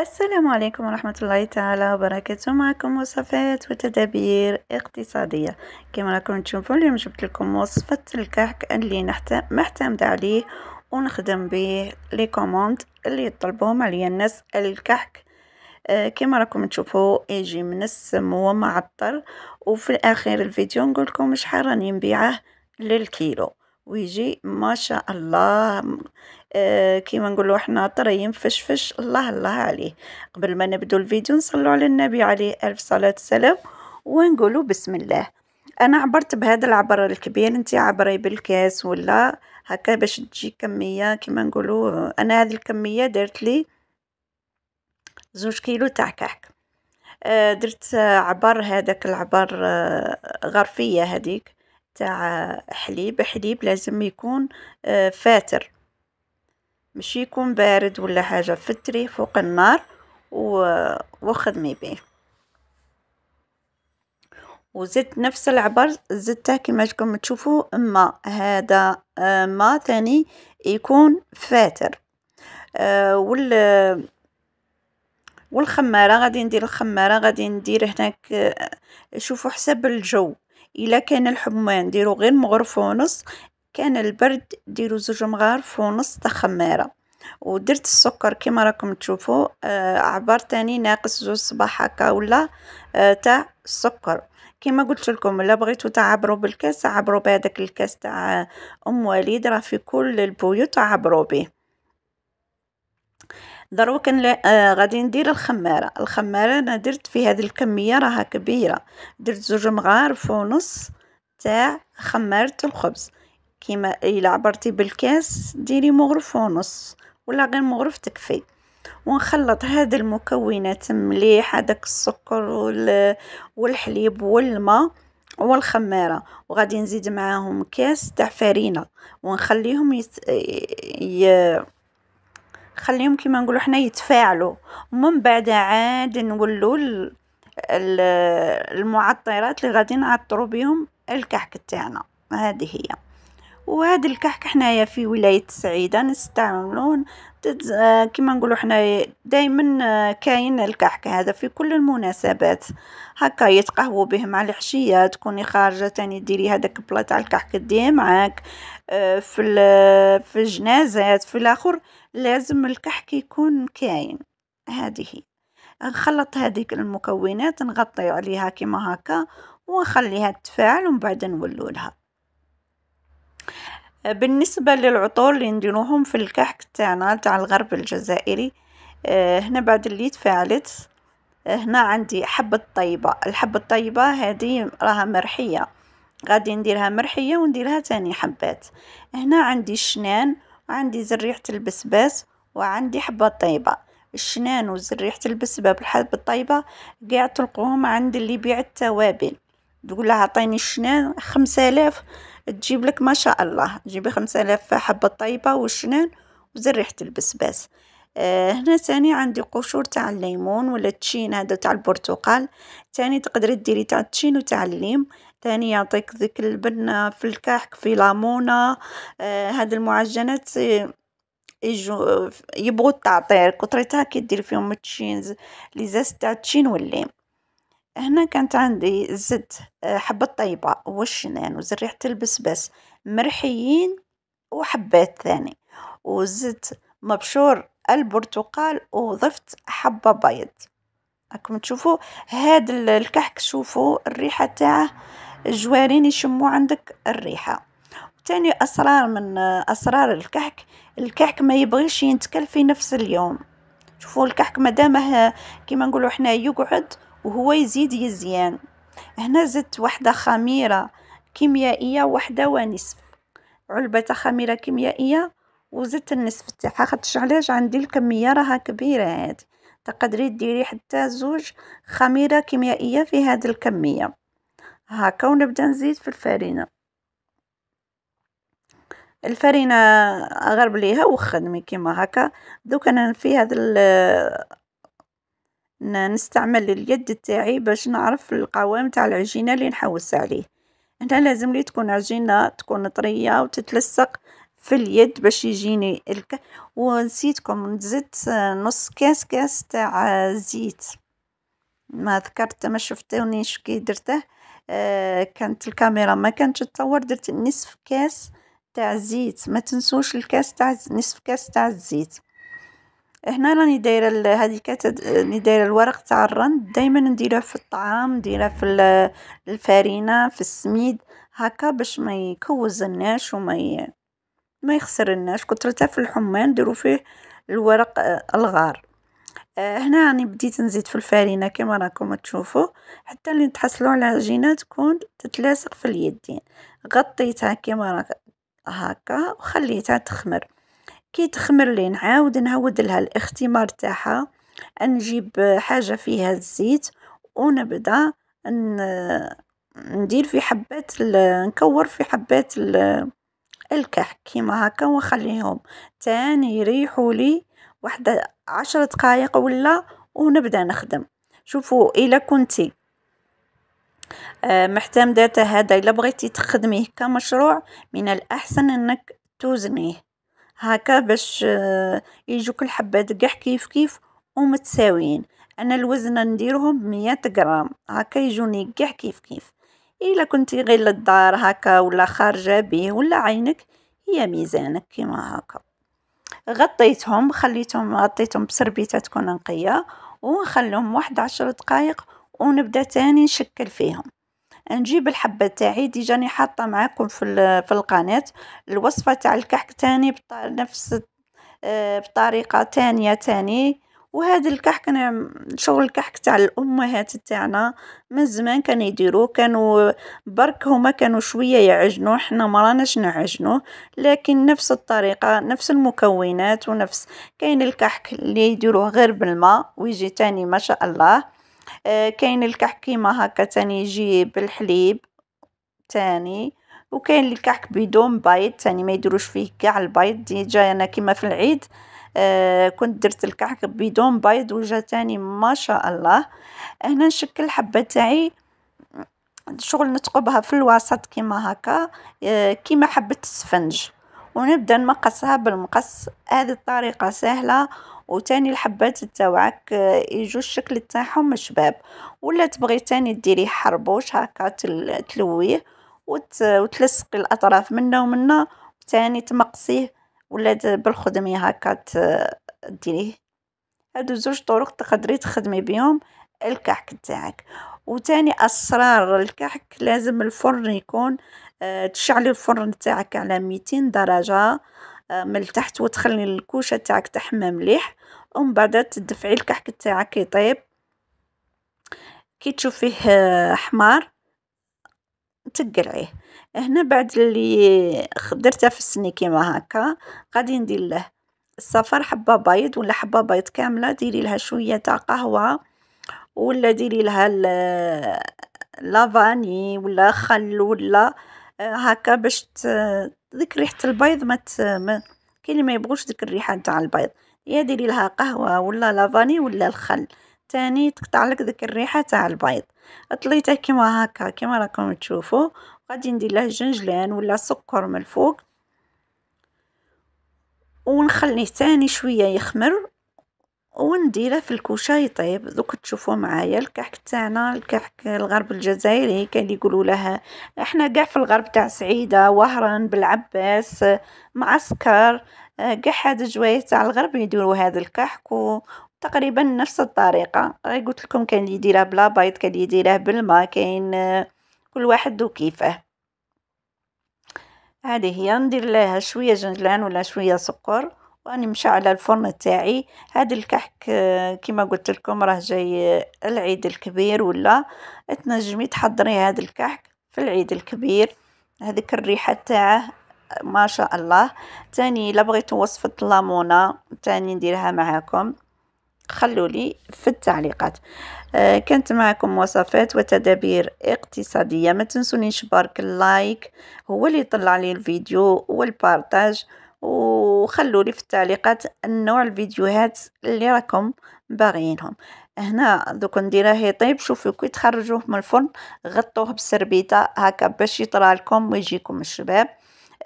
السلام عليكم ورحمة الله تعالى وبركاته معكم وصفات وتدابير اقتصادية كما راكم تشوفون اليوم جبت لكم وصفة الكحك اللي محتمد عليه ونخدم به لي كوموند اللي يطلبوهم عليا الناس الكحك آه كما راكم تشوفوا يجي من السم ومعطر وفي الاخير الفيديو نقول لكم شحال راني نبيعه للكيلو ويجي ما شاء الله آه، كيما نقولوا احنا طري مفشفش الله الله عليه قبل ما نبدو الفيديو نصلوا على النبي عليه الف صلاه وسلام ونقولوا بسم الله انا عبرت بهذا العبر الكبير انت عبري بالكاس ولا هكا باش تجي كميه كيما نقولوا انا هذه الكميه درت لي زوج كيلو تاع كحك آه، درت عبر هذاك العبر آه، غرفيه هذيك تاع حليب حليب لازم يكون آه، فاتر مش يكون بارد ولا حاجة فتري فوق النار وخدمي به وزدت نفس العبر زدته كما راكم تشوفوا اما هذا آه، ما ثاني يكون فاتر آه، وال والخماره غادي ندير الخماره غادي ندير هناك شوفوا حسب الجو الا كان الحمى نديرو غير مغرف ونص كان البرد ديرو زوج مغارف ونص تاع خماره ودرت السكر كما راكم تشوفوا آه عبر تاني ناقص زوج صباح هكا ولا آه تاع السكر كما قلت لكم الا بغيتوا تعبروا بالكاس عبروا بهذاك الكاس تاع آه، ام وليد راه في كل البيوت عبروا به ضروري كان آه غادي ندير الخماره الخماره انا درت في هذه الكميه راها كبيره درت زوج مغارف ونص تاع خماره الخبز كيما الا عبرتي بالكاس ديري مغرف ونص ولا غير مغرف تكفي ونخلط هذه المكونات مليح هذاك السكر والحليب والماء والخماره وغادي نزيد معاهم كاس تاع فرينه ونخليهم يت... ي... خليهم كيما نقولوا حنا يتفاعلوا ومن بعد عاد نولوا المعطرات اللي غادي نعطرو بهم الكحك تاعنا هذه هي وهذا الكحك حنايا في ولايه سعيده نستعملون آه، كما نقولوا حنا دائما آه، كاين الكحك هذا في كل المناسبات هكا يتقهووا به مع العشيه تكوني خارجه تاني ديري هذاك بلا تاع الكحك ديه معاك آه، في في الجنازات في الاخر لازم الكحك يكون كاين هذه نخلط هذيك المكونات نغطي عليها كما هكا ونخليها تتفاعل ومن بعد نولولها آه، بالنسبة للعطور اللي نديروهم في الكحك تاعنا تاع الغرب الجزائري آه، هنا بعد اللي تفاعلت آه، هنا عندي حبة طيبة الحبة الطيبة هذه راها مرحية غادي نديرها مرحية ونديرها تاني حبات هنا عندي الشنان وعندي زريحة البسباس وعندي حبة طيبة الشنان وزريحة البسباس الحبة الطيبة قاع تلقوهم عند اللي يبيع التوابل تقول لها عطيني الشنان خمسة آلاف تجيب لك ما شاء الله تجيبي خمسة آلاف حبة طيبة وشنان وزر ريحة البسباس آه هنا تاني عندي قشور تاع الليمون ولا تشين هذا تاع البرتقال تاني تقدري ديري تاع التشين وتاع الليم تاني يعطيك ذيك البنة في الكحك في لامونة آه هاد المعجنات آه، يجو آه، يبغوا التعطير كثرتها كي دير فيهم التشينز لي زاست تاع التشين والليم هنا كانت عندي زد آه، حبة طيبة والشنان وزريحة ريحة مرحيين وحبات ثاني وزدت مبشور البرتقال وضفت حبة بيض راكم تشوفوا هاد الكحك شوفوا الريحة تاعه الجوارين يشموا عندك الريحة تاني أسرار من آه، أسرار الكحك الكحك ما يبغيش ينتكل في نفس اليوم شوفوا الكحك مادامه آه، كيما نقولوا حنا يقعد وهو يزيد يزيان هنا زدت وحدة خميرة كيميائية وحدة ونصف علبة خميرة كيميائية وزدت النصف تاعها خاطرش علاش عندي الكمية راها كبيرة هادي تقدري ديري حتى زوج خميرة كيميائية في هاد الكمية هاكا ونبدا نزيد في الفرينة الفرينة أغرب ليها وخدمي كيما هاكا دوك انا في هاد نستعمل اليد تاعي باش نعرف القوام تاع العجينة اللي نحوس عليه هنا لازملي تكون عجينة تكون طرية وتتلصق في اليد باش يجيني الك ونسيتكم زدت نص كاس كاس تاع زيت ما ذكرت ما شفتونيش كي درته آه كانت الكاميرا ما كانتش تطور درت نصف كاس تاع زيت ما تنسوش الكاس تاع نصف كاس تاع الزيت هنا راني دايره ال- كات تد- راني دايره الورق تاع الرند دايما نديره في الطعام نديره في ال- الفرينه في السميد هاكا باش ما يكوزناش وما ي- ما يخسرناش كثرتها في الحمى نديرو فيه الورق آه، الغار، آه، هنا راني بديت نزيد في الفرينه كيما راكم تشوفوا حتى اللي تحصلوا على عجينه تكون تتلاصق في اليدين، غطيتها كيما راك هاكا وخليتها تخمر. كي تخمر لي نعاود لها الاختمار تاعها، نجيب حاجه فيها الزيت ونبدا ن- ندير في حبات ال- نكور في حبات ال- الكحك كيما هاكا ونخليهم يريحوا يريحولي وحده عشر دقايق ولا ونبدا نخدم، شوفو إلا كنتي معتمده آه، هذا إلا بغيتي تخدميه كمشروع من الأحسن أنك توزنيه. هكا باش آه، يجوك الحبات كاع كيف كيف ومتساويين انا الوزن نديرهم مية غرام هكا يجوني كاع كيف كيف الا كنتي غير للدار هكا ولا خارجه بيه ولا عينك هي ميزانك كيما هكا غطيتهم خليتهم غطيتهم بسربيته تكون نقيه ونخليهم واحد عشر دقائق ونبدا تاني نشكل فيهم نجيب الحبه تاعي ديجاني حاطه معاكم في في القناه الوصفه تاع الكحك تاني بنفس آه، بطريقه تانية تاني وهذا الكحك انا شغل الكحك تاع الامهات تاعنا من زمان كانوا يديروه كانوا برك هما كانوا شويه يعجنوه حنا ما راناش نعجنوه لكن نفس الطريقه نفس المكونات ونفس كاين الكحك اللي يديروه غير بالماء ويجي تاني ما شاء الله آه، كاين الكحك كيما هكا تاني يجي بالحليب تاني وكاين الكحك بدون بيض تاني ما يديروش فيه كاع البيض ديجا انا كيما في العيد آه كنت درت الكحك بدون بيض وجا تاني ما شاء الله هنا نشكل الحبه تاعي شغل نثقبها في الوسط كيما هكا آه، كيما حبه السفنج ونبدا نمقصها بالمقص هذه الطريقه سهله وتاني الحبات تاعك آه، يجو الشكل تاعهم شباب ولا تبغي تاني ديري حربوش هكا تلويه وت... وتلصقي الاطراف منه ومنه وتاني تمقسيه ولا بالخدمه هكا ديريه هادو زوج طرق تقدري تخدمي بيهم الكحك تاعك وتاني اسرار الكحك لازم الفرن يكون آه، تشعلي الفرن تاعك على 200 درجه من التحت وتخلي الكوشه تاعك تحمى مليح ومن بعد تدفعي الكحك تاعك يطيب كي تشوفيه آه، حمار تقلعيه هنا بعد اللي درته في السني كيما هكا غادي ندير له الصفر حبه بيض ولا حبه بيض كامله ديري لها شويه تاع قهوه ولا ديري لها آه، لافاني ولا خل ولا هكا باش ديك ريحه البيض ما كاين اللي ما يبغوش ديك الريحه نتاع البيض يا ديري لها قهوه ولا لافاني ولا الخل تاني تقطع لك ديك الريحه تاع البيض طليته كيما هكا كيما راكم تشوفوا غادي ندير له جنجلان ولا سكر من الفوق ونخليه تاني شويه يخمر ونديره في الكوشة يطيب دوك تشوفوا معايا الكحك تاعنا الكحك الغرب الجزائري كان يقولوا لها احنا كاع في الغرب تاع سعيدة وهران بالعباس معسكر كاع هاد الجوايز تاع الغرب يديروا هذا الكحك و... تقريبا نفس الطريقه غير قلت لكم كان يديره بلا بيض كان يديره بالما كاين كل واحد كيفه هذه هي ندير لها شويه جنجلان ولا شويه سكر واني على الفرن تاعي هاد الكحك آه، كيما قلت لكم راه جاي آه، العيد الكبير ولا تنجمي تحضري هاد الكحك في العيد الكبير هذيك الريحه تاعه ما شاء الله تاني الا بغيتو وصفه الليمونه تاني نديرها معاكم خلوا لي في التعليقات آه، كانت معكم وصفات وتدابير اقتصاديه ما تنسونيش برك اللايك هو اللي يطلع لي الفيديو والبارتاج وخلوا لي في التعليقات النوع الفيديوهات اللي راكم باغيينهم هنا دوك نديره يطيب شوفوا كي تخرجوه من الفرن غطوه بالسربيطه هكا باش يطرى لكم ويجيكم الشباب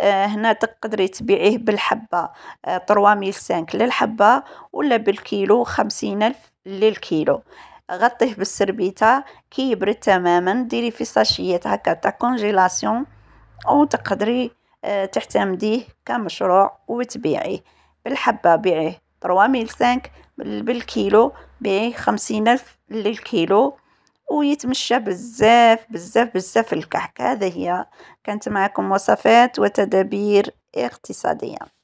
آه، هنا تقدري تبيعيه بالحبه آه 3005 للحبه ولا بالكيلو 50000 للكيلو غطيه بالسربيطه كي يبرد تماما ديري في ساشيات هكا تاع كونجيلاسيون وتقدري آه، تعتمديه كمشروع وتبيعيه بالحبة بيعيه تروا سانك بالكيلو بيعيه خمسين ألف للكيلو ويتمشى بزاف بزاف بزاف الكحك هذا هي كانت معكم وصفات وتدابير اقتصادية